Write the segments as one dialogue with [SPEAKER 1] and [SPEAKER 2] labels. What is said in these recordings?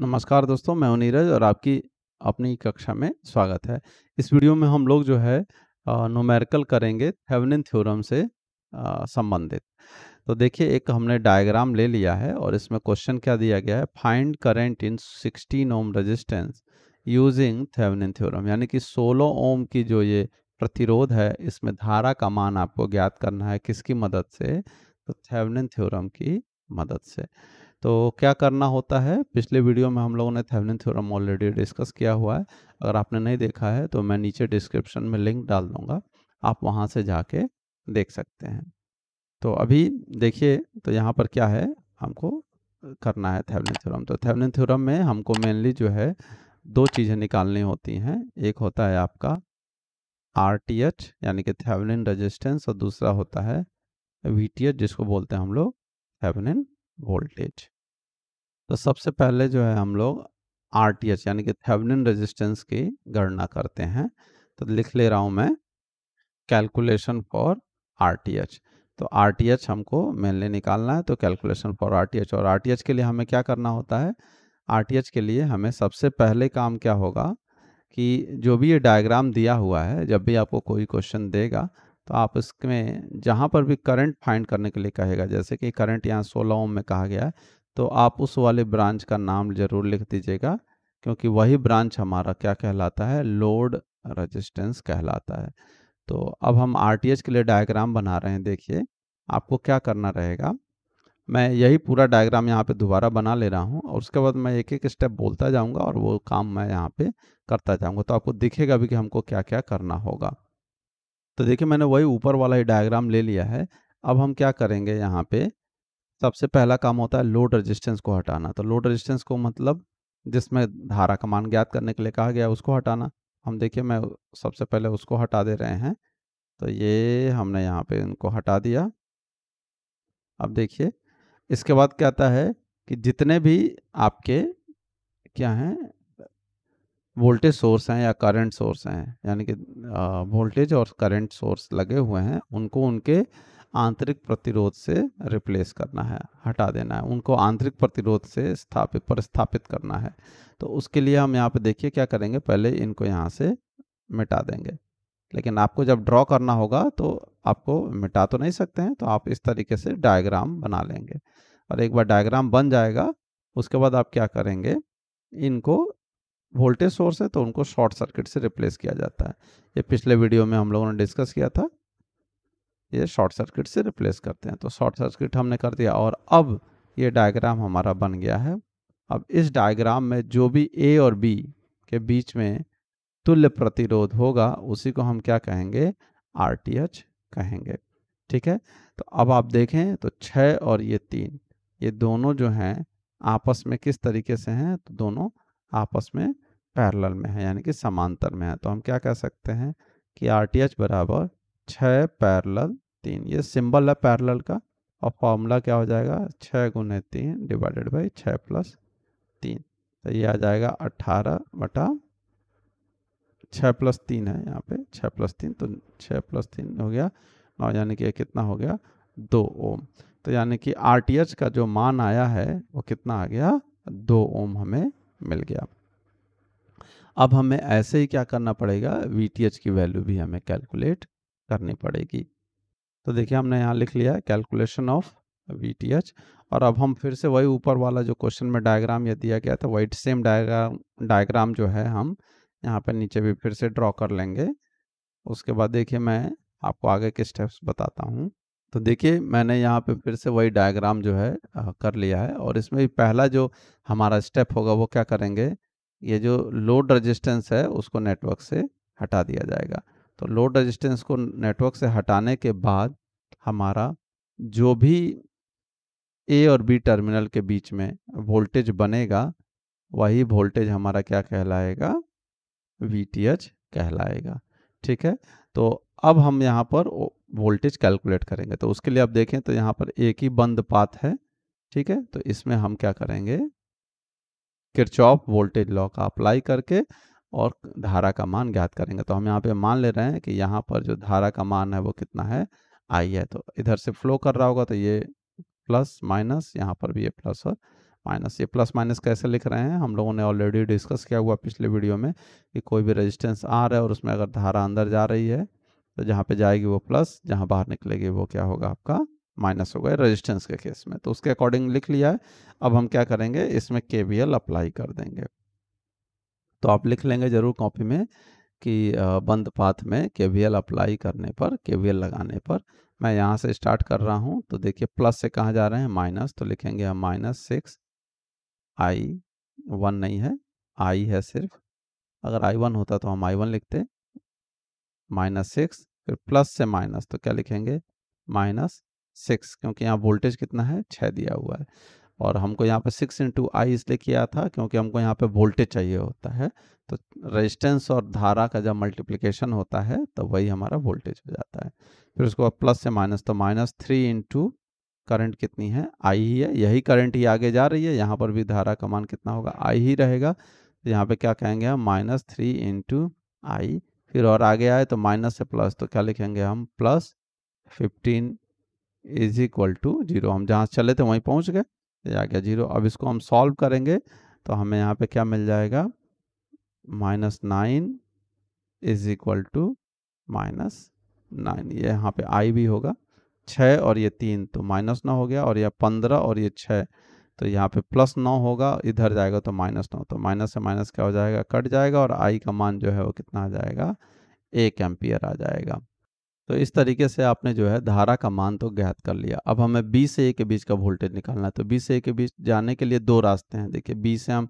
[SPEAKER 1] नमस्कार दोस्तों मैं हूं नीरज और आपकी अपनी कक्षा में स्वागत है इस वीडियो में हम लोग जो है नोमेरिकल करेंगे थेवनिन थ्योरम से संबंधित तो देखिए एक हमने डायग्राम ले लिया है और इसमें क्वेश्चन क्या दिया गया है find current in 16 ohm resistance using Thevenin theorem यानी कि 16 ओम की जो ये प्रतिरोध है इसमें धारा का मान आपको ज्ञात करना है किसकी मदद से तो थेवनिन थ्योरम की मदद से तो क्या करना होता है पिछले वीडियो में हम लोगों ने थेवनिन थ्योरम ऑलरेडी डिस्कस किया हुआ है अगर आपने नहीं देखा है तो मैं नीचे डिस्क्रिप्शन में लिंक डाल दूंगा आप वहाँ से जाके देख सकते हैं तो अभी देखिए तो यहाँ पर क्या है हमको करना है थेवनिन थ्योरम तो थेवनिन थ्योरम में हमको मेनली जो है दो चीज़ें निकालनी होती हैं एक होता है आपका आर यानी कि थेवनिन रजिस्टेंस और दूसरा होता है वी जिसको बोलते हैं हम लोग थेवनिन वोल्टेज तो सबसे पहले जो है हम लोग आर टी एच यानी कि थेवनिन रेजिस्टेंस की गणना करते हैं तो लिख ले रहा हूँ मैं calculation for R T H तो आर टी एच हमको मेनली निकालना है तो calculation for R T H और आर टी एच के लिए हमें क्या करना होता है आर टी एच के लिए हमें सबसे पहले काम क्या होगा कि जो भी ये डायग्राम दिया हुआ है जब भी आपको कोई क्वेश्चन देगा तो आप इसमें जहाँ पर भी करंट फाइंड करने के लिए कहेगा जैसे कि करंट यहाँ 16 ओम में कहा गया है तो आप उस वाले ब्रांच का नाम जरूर लिख दीजिएगा क्योंकि वही ब्रांच हमारा क्या कहलाता है लोड रजिस्टेंस कहलाता है तो अब हम आर के लिए डायग्राम बना रहे हैं देखिए आपको क्या करना रहेगा मैं यही पूरा डायग्राम यहाँ पे दोबारा बना ले रहा हूँ और उसके बाद मैं एक एक स्टेप बोलता जाऊँगा और वो काम मैं यहाँ पे करता जाऊँगा तो आपको दिखेगा भी कि हमको क्या क्या करना होगा तो देखिए मैंने वही ऊपर वाला ही डायग्राम ले लिया है अब हम क्या करेंगे यहाँ पे सबसे पहला काम होता है लोड रेजिस्टेंस को हटाना तो लोड रेजिस्टेंस को मतलब जिसमें धारा का मान ज्ञात करने के लिए कहा गया उसको हटाना हम देखिए मैं सबसे पहले उसको हटा दे रहे हैं तो ये हमने यहाँ पे इनको हटा दिया अब देखिए इसके बाद क्या आता है कि जितने भी आपके क्या हैं वोल्टेज सोर्स हैं या करंट सोर्स हैं यानी कि वोल्टेज और करंट सोर्स लगे हुए हैं उनको उनके आंतरिक प्रतिरोध से रिप्लेस करना है हटा देना है उनको आंतरिक प्रतिरोध से स्थापित स्थापित करना है तो उसके लिए हम यहाँ पे देखिए क्या करेंगे पहले इनको यहाँ से मिटा देंगे लेकिन आपको जब ड्रॉ करना होगा तो आपको मिटा तो नहीं सकते हैं तो आप इस तरीके से डायग्राम बना लेंगे और एक बार डायग्राम बन जाएगा उसके बाद आप क्या करेंगे इनको वोल्टेज सोर्स है तो उनको शॉर्ट सर्किट से रिप्लेस किया जाता है ये पिछले वीडियो में हम लोगों ने डिस्कस किया था ये शॉर्ट सर्किट से रिप्लेस करते हैं तो शॉर्ट सर्किट हमने कर दिया और अब ये डायग्राम हमारा बन गया है अब इस डायग्राम में जो भी ए और बी के बीच में तुल्य प्रतिरोध होगा उसी को हम क्या कहेंगे आर कहेंगे ठीक है तो अब आप देखें तो छः और ये तीन ये दोनों जो हैं आपस में किस तरीके से हैं तो दोनों आपस में पैरल में है यानी कि समांतर में है तो हम क्या कह सकते हैं कि आर बराबर छः पैरल तीन ये सिंबल है पैरल का और फॉर्मूला क्या हो जाएगा छः गुने तीन डिवाइडेड बाई छः प्लस तीन तो ये आ जाएगा अट्ठारह बटा छ प्लस तीन है यहाँ पे छः प्लस तीन तो छः प्लस तीन हो गया नौ यानी कि यह कितना हो गया दो ओम तो यानी कि आर का जो मान आया है वो कितना आ गया दो ओम हमें मिल गया अब हमें ऐसे ही क्या करना पड़ेगा वी की वैल्यू भी हमें कैलकुलेट करनी पड़ेगी तो देखिए हमने यहाँ लिख लिया है calculation of V T H और अब हम फिर से वही ऊपर वाला जो क्वेश्चन में डायग्राम यह दिया गया था वही सेम डायग्राम डायग्राम जो है हम यहाँ पर नीचे भी फिर से ड्रॉ कर लेंगे उसके बाद देखिए मैं आपको आगे के स्टेप्स बताता हूँ तो देखिए मैंने यहाँ पे फिर से वही डायग्राम जो है आ, कर लिया है और इसमें पहला जो हमारा स्टेप होगा वो क्या करेंगे ये जो लोड रजिस्टेंस है उसको नेटवर्क से हटा दिया जाएगा तो लोड रेजिस्टेंस को नेटवर्क से हटाने के बाद हमारा जो भी ए और बी टर्मिनल के बीच में वोल्टेज बनेगा वही वोल्टेज हमारा क्या कहलाएगा वी कहलाएगा ठीक है तो अब हम यहाँ पर वोल्टेज कैलकुलेट करेंगे तो उसके लिए आप देखें तो यहाँ पर एक ही बंद पाथ है ठीक है तो इसमें हम क्या करेंगे किरचॉफ वोल्टेज लॉ का अप्लाई करके और धारा का मान ज्ञात करेंगे तो हम यहाँ पे मान ले रहे हैं कि यहाँ पर जो धारा का मान है वो कितना है आई है तो इधर से फ्लो कर रहा होगा तो ये प्लस माइनस यहाँ पर भी ये प्लस और माइनस ये प्लस माइनस कैसे लिख रहे हैं हम लोगों ने ऑलरेडी डिस्कस किया हुआ पिछले वीडियो में कि कोई भी रेजिस्टेंस आ रहा है और उसमें अगर धारा अंदर जा रही है तो जहाँ पे जाएगी वो प्लस जहाँ बाहर निकलेगी वो क्या होगा आपका माइनस हो गया रेजिस्टेंस के केस में तो उसके अकॉर्डिंग लिख लिया है अब हम क्या करेंगे इसमें के अप्लाई कर देंगे तो आप लिख लेंगे ज़रूर कॉपी में कि बंद पाथ में के अप्लाई करने पर के लगाने पर मैं यहाँ से स्टार्ट कर रहा हूँ तो देखिए प्लस से कहाँ जा रहे हैं माइनस तो लिखेंगे हम माइनस सिक्स आई वन नहीं है आई है सिर्फ अगर आई वन होता तो हम आई वन लिखते माइनस सिक्स फिर प्लस से माइनस तो क्या लिखेंगे माइनस सिक्स क्योंकि यहाँ वोल्टेज कितना है छः दिया हुआ है और हमको यहाँ पे सिक्स इंटू आई इसलिए किया था क्योंकि हमको यहाँ पे वोल्टेज चाहिए होता है तो रेजिस्टेंस और धारा का जब मल्टीप्लिकेशन होता है तो वही हमारा वोल्टेज हो जाता है फिर उसको प्लस से माइनस तो माइनस थ्री इंटू करंट कितनी है आई ही है यही करंट ही आगे जा रही है यहाँ पर भी धारा का मान कितना होगा आई ही रहेगा तो यहाँ पे क्या कहेंगे हम माइनस थ्री इंटू आई फिर और आगे आए तो माइनस से प्लस तो क्या लिखेंगे हम plus fifteen is equal to zero हम जहाँ चले थे वहीं पहुँच गए ये आ गया जीरो अब इसको हम सॉल्व करेंगे तो हमें यहाँ पे क्या मिल जाएगा minus nine is equal to minus nine ये यहाँ पे आई भी होगा छः और ये तीन तो माइनस नौ हो गया और यह पंद्रह और ये छः तो यहाँ पे प्लस नौ होगा इधर जाएगा तो माइनस नौ तो माइनस से माइनस क्या हो जाएगा कट जाएगा और आई का मान जो है वो कितना आ जाएगा एक एम्पियर आ जाएगा तो इस तरीके से आपने जो है धारा का मान तो ज्ञात कर लिया अब हमें बी से ए के बीच का वोल्टेज निकालना है तो बी से ए के बीच जाने के लिए दो रास्ते हैं देखिए बी से हम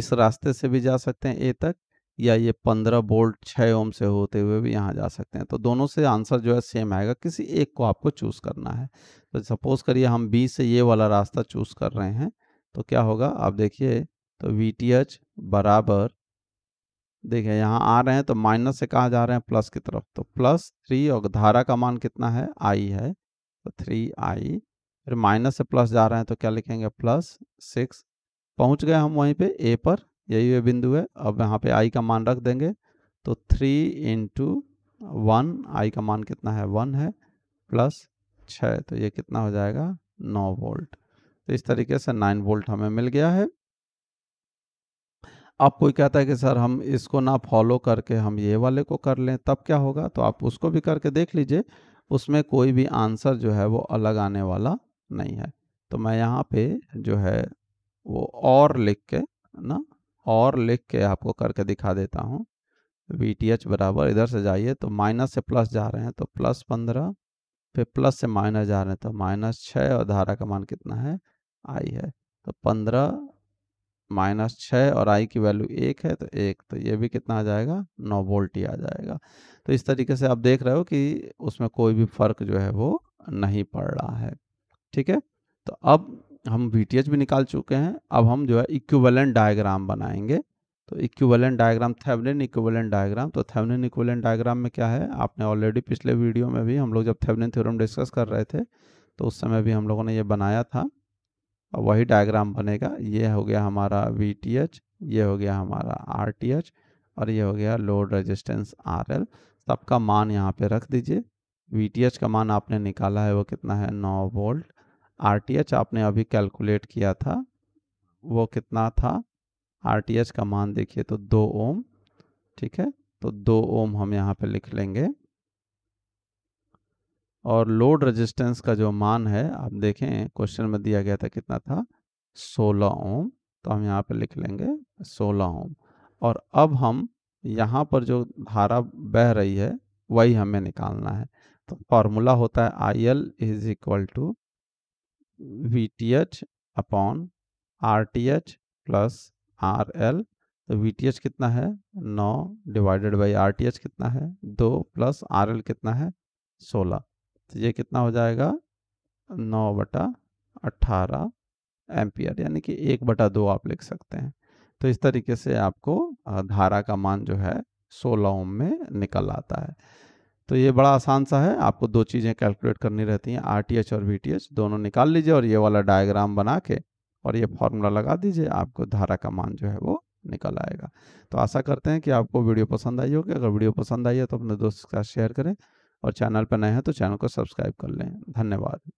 [SPEAKER 1] इस रास्ते से भी जा सकते हैं ए तक या ये पंद्रह वोल्ट छः ओम से होते हुए भी यहाँ जा सकते हैं तो दोनों से आंसर जो है सेम आएगा किसी एक को आपको चूज़ करना है तो सपोज़ करिए हम बी से ये वाला रास्ता चूज़ कर रहे हैं तो क्या होगा आप देखिए तो वी टी एच बराबर देखिए यहाँ आ रहे हैं तो माइनस से कहाँ जा रहे हैं प्लस की तरफ तो प्लस थ्री और धारा का मान कितना है आई है तो थ्री आई फिर माइनस से प्लस जा रहे हैं तो क्या लिखेंगे प्लस सिक्स पहुँच गए हम वहीं पे ए पर यही वे बिंदु है अब यहाँ पे आई का मान रख देंगे तो थ्री इंटू वन आई का मान कितना है वन है प्लस छः तो ये कितना हो जाएगा नौ वोल्ट तो इस तरीके से नाइन वोल्ट हमें मिल गया है आप कोई कहता है कि सर हम इसको ना फॉलो करके हम ये वाले को कर लें तब क्या होगा तो आप उसको भी करके देख लीजिए उसमें कोई भी आंसर जो है वो अलग आने वाला नहीं है तो मैं यहाँ पे जो है वो और लिख के ना और लिख के आपको करके दिखा देता हूँ वी टी एच बराबर इधर से जाइए तो माइनस से प्लस जा रहे हैं तो प्लस पंद्रह फिर प्लस से माइनस जा रहे हैं तो माइनस छः और धारा का मान कितना है आई है तो पंद्रह माइनस छः और आई की वैल्यू एक है तो एक तो ये भी कितना आ जाएगा नौ वोल्ट ही आ जाएगा तो इस तरीके से आप देख रहे हो कि उसमें कोई भी फ़र्क जो है वो नहीं पड़ रहा है ठीक है तो अब हम वी भी निकाल चुके हैं अब हम जो है इक्वलेंट डायग्राम बनाएंगे तो equivalent diagram Thevenin equivalent diagram तो थेवनिन इक्वलेंट डायग्राम में क्या है आपने ऑलरेडी पिछले वीडियो में भी हम लोग जब थेवनिन थ्योरम डिस्कस कर रहे थे तो उस समय भी हम लोगों ने ये बनाया था वही डायग्राम बनेगा ये हो गया हमारा वी टी एच ये हो गया हमारा आर टी एच और ये हो गया लोड रेजिस्टेंस आर एल सबका मान यहाँ पे रख दीजिए वी टी एच का मान आपने निकाला है वो कितना है नौ वोल्ट आर टी एच आपने अभी कैलकुलेट किया था वो कितना था आर टी एच का मान देखिए तो दो ओम ठीक है तो दो ओम हम यहाँ पे लिख लेंगे और लोड रेजिस्टेंस का जो मान है आप देखें क्वेश्चन में दिया गया था कितना था 16 ओम तो हम यहाँ पे लिख लेंगे 16 ओम और अब हम यहाँ पर जो धारा बह रही है वही हमें निकालना है तो फॉर्मूला होता है I L is equal to V T H upon R T H plus R L तो वी टी एच कितना है नौ divided by R T H कितना है दो प्लस आर एल कितना है सोलह तो ये कितना हो जाएगा नौ बटा अट्ठारह एम्पियर यानी कि एक बटा दो आप लिख सकते हैं तो इस तरीके से आपको धारा का मान जो है सोलह ओम में निकल आता है तो ये बड़ा आसान सा है आपको दो चीज़ें कैलकुलेट करनी रहती हैं आर और वी दोनों निकाल लीजिए और ये वाला डायग्राम बना के और ये फॉर्मूला लगा दीजिए आपको धारा का मान जो है वो निकल आएगा तो आशा करते हैं कि आपको वीडियो पसंद आई होगी अगर वीडियो पसंद आई है तो अपने दोस्त के साथ शेयर करें और चैनल पर नए हैं तो चैनल को सब्सक्राइब कर लें धन्यवाद